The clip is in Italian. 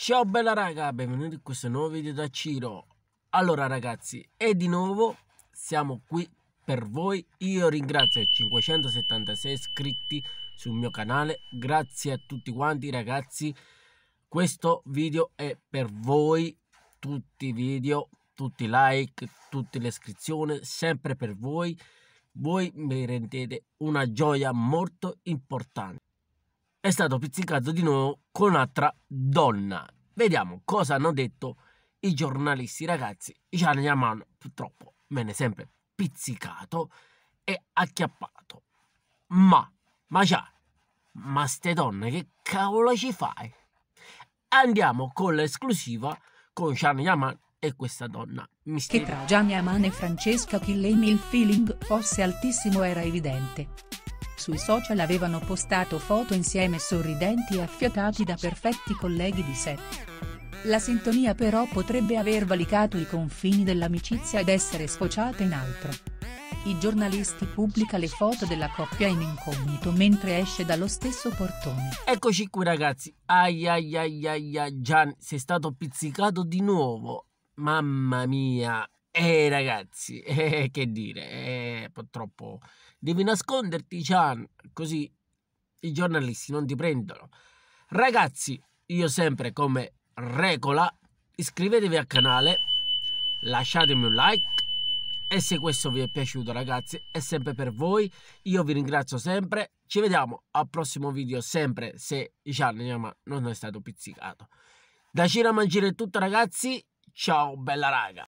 Ciao bella raga, benvenuti in questo nuovo video da Ciro. Allora ragazzi, e di nuovo siamo qui per voi. Io ringrazio i 576 iscritti sul mio canale. Grazie a tutti quanti ragazzi. Questo video è per voi, tutti i video, tutti i like, tutte le iscrizioni, sempre per voi. Voi mi rendete una gioia molto importante è stato pizzicato di nuovo con un'altra donna. Vediamo cosa hanno detto i giornalisti, ragazzi. Gian Yaman purtroppo viene sempre pizzicato e acchiappato. Ma, ma già, ma ste donne che cavolo ci fai? Andiamo con l'esclusiva con Gian Yaman e questa donna misteriosa. Che tra Gianni Aman e Francesca Killen il feeling fosse altissimo era evidente sui social avevano postato foto insieme sorridenti e affiatati da perfetti colleghi di set. La sintonia però potrebbe aver valicato i confini dell'amicizia ed essere sfociata in altro. I giornalisti pubblica le foto della coppia in incognito mentre esce dallo stesso portone. Eccoci qui ragazzi, ai ai ai ai, ai. Gian sei stato pizzicato di nuovo, mamma mia, eh ragazzi, eh, che dire, eh, purtroppo devi nasconderti Gian così i giornalisti non ti prendono ragazzi io sempre come regola iscrivetevi al canale lasciatemi un like e se questo vi è piaciuto ragazzi è sempre per voi io vi ringrazio sempre ci vediamo al prossimo video sempre se Gian diciamo, non è stato pizzicato da Cira Mangiare è tutto ragazzi ciao bella raga